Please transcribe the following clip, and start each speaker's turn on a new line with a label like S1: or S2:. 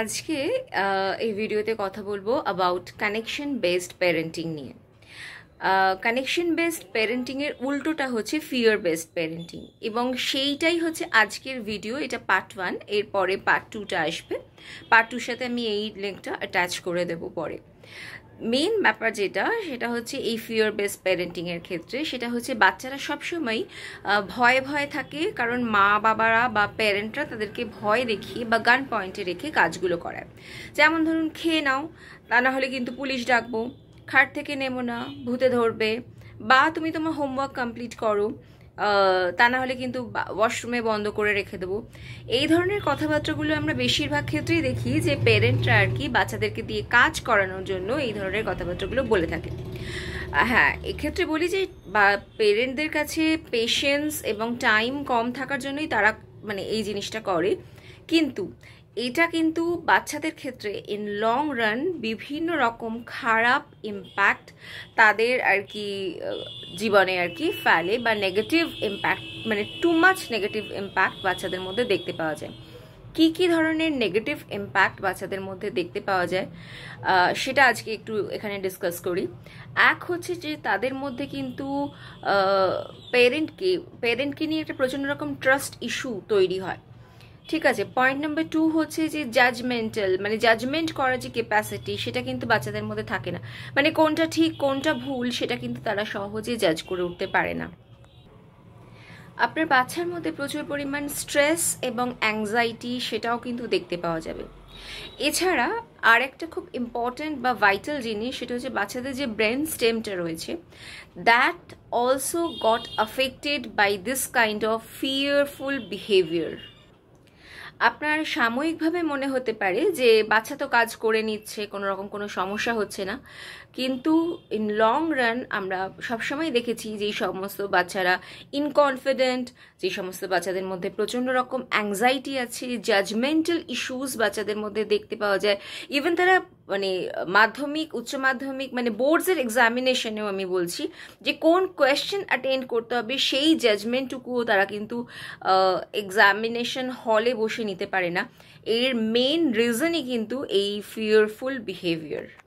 S1: আজকে এই ভিডিওতে কথা বলবো অ্যাবাউট কানেকশন বেসড প্যারেন্টিং নিয়ে কানেকশন বেসড প্যারেন্টিংয়ের উল্টোটা হচ্ছে ফিয়ার বেসড প্যারেন্টিং এবং সেইটাই হচ্ছে আজকের ভিডিও এটা পার্ট ওয়ান এরপরে পার্ট টুটা আসবে পার্ট টুর সাথে আমি এই লিঙ্কটা অ্যাটাচ করে দেব পরে মেন ব্যাপার যেটা সেটা হচ্ছে এই ফিওর বেস প্যারেন্টিংয়ের ক্ষেত্রে সেটা হচ্ছে বাচ্চারা সবসময় ভয়ে ভয়ে থাকে কারণ মা বাবারা বা প্যারেন্টরা তাদেরকে ভয় দেখিয়ে বা গান পয়েন্টে রেখে কাজগুলো করায় যেমন ধরুন খেয়ে নাও তা না হলে কিন্তু পুলিশ ডাকবো খাট থেকে নেবো না ভূতে ধরবে বা তুমি তোমার হোমওয়ার্ক কমপ্লিট করো তা না হলে কিন্তু ওয়াশরুমে বন্ধ করে রেখে দেবো এই ধরনের কথাবার্তাগুলো আমরা বেশিরভাগ ক্ষেত্রেই দেখি যে পেরেন্টরা আর কি বাচ্চাদেরকে দিয়ে কাজ করানোর জন্য এই ধরনের কথাবার্তাগুলো বলে থাকে হ্যাঁ এক্ষেত্রে বলি যে পেরেন্টদের কাছে পেশেন্স এবং টাইম কম থাকার জন্যই তারা মানে এই জিনিসটা করে কিন্তু এটা কিন্তু বাচ্চাদের ক্ষেত্রে ইন লং রান বিভিন্ন রকম খারাপ ইম্প্যাক্ট তাদের আর কি জীবনে আর কি ফেলে বা নেগেটিভ ইম্প্যাক্ট মানে টু মাচ নেগেটিভ ইম্প্যাক্ট বাচ্চাদের মধ্যে দেখতে পাওয়া যায় কি কি ধরনের নেগেটিভ ইম্প্যাক্ট বাচ্চাদের মধ্যে দেখতে পাওয়া যায় সেটা আজকে একটু এখানে ডিসকাস করি এক হচ্ছে যে তাদের মধ্যে কিন্তু পেরেন্টকে পেরেন্টকে নিয়ে একটা প্রচণ্ড রকম ট্রাস্ট ইস্যু তৈরি হয় ঠিক আছে পয়েন্ট নাম্বার টু হচ্ছে যে জাজমেন্টাল মানে জাজমেন্ট করার যে ক্যাপাসিটি সেটা কিন্তু বাচ্চাদের মধ্যে থাকে না মানে কোনটা ঠিক কোনটা ভুল সেটা কিন্তু তারা সহজে জাজ করে উঠতে পারে না আপনার বাচ্চার মধ্যে প্রচুর পরিমাণ স্ট্রেস এবং অ্যাংজাইটি সেটাও কিন্তু দেখতে পাওয়া যাবে এছাড়া আর একটা খুব ইম্পর্ট্যান্ট বা ভাইটাল জিনিস সেটা হচ্ছে বাচ্চাদের যে ব্রেন স্টেমটা রয়েছে that also got affected by this kind of fearful behaviour আপনার সাময়িকভাবে মনে হতে পারে যে বাচ্চা তো কাজ করে নিচ্ছে কোনো রকম কোনো সমস্যা হচ্ছে না কিন্তু ইন লং রান আমরা সবসময় দেখেছি যে সমস্ত বাচ্চারা ইনকনফিডেন্ট যে সমস্ত বাচ্চাদের মধ্যে প্রচণ্ড রকম অ্যাংজাইটি আছে জাজমেন্টাল ইস্যুস বাচ্চাদের মধ্যে দেখতে পাওয়া যায় ইভেন তারা মানে মাধ্যমিক উচ্চ মাধ্যমিক মানে বোর্ডসের এক্সামিনেশনেও আমি বলছি যে কোন কোয়েশ্চেন অ্যাটেন্ড করতে হবে সেই জাজমেন্টটুকুও তারা কিন্তু এক্সামিনেশন হলে বসে নিতে পারে না এর মেন রিজনই কিন্তু এই ফিয়ারফুল বিহেভিয়ার